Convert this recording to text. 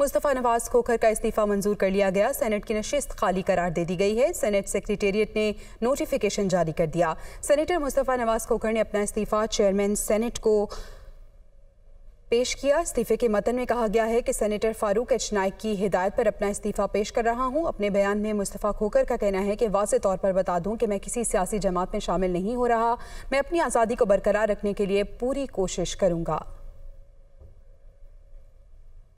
मुस्तफ़ा नवाज खोखर का इस्तीफ़ा मंजूर कर लिया गया सेनेट की नशस्त खाली करार दे दी गई है सेनेट सेक्रेटेरिएट ने नोटिफिकेशन जारी कर दिया सेनेटर मुस्तफ़ा नवाज खोखर ने अपना इस्तीफ़ा चेयरमैन सेनेट को पेश किया इस्तीफे के मतन में कहा गया है कि सेनेटर फारूक एच नाइक की हिदायत पर अपना इस्तीफा पेश कर रहा हूं अपने बयान में मुस्तफ़ा खोकर का कहना है कि वाज तौर पर बता दूं कि मैं किसी सियासी जमात में शामिल नहीं हो रहा मैं अपनी आज़ादी को बरकरार रखने के लिए पूरी कोशिश करूंगा